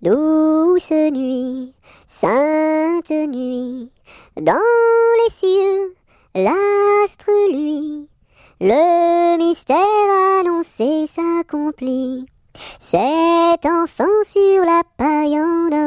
Douce nuit, sainte nuit, dans les cieux, l'astre lui, le mystère annoncé s'accomplit. Cet enfant sur la paillande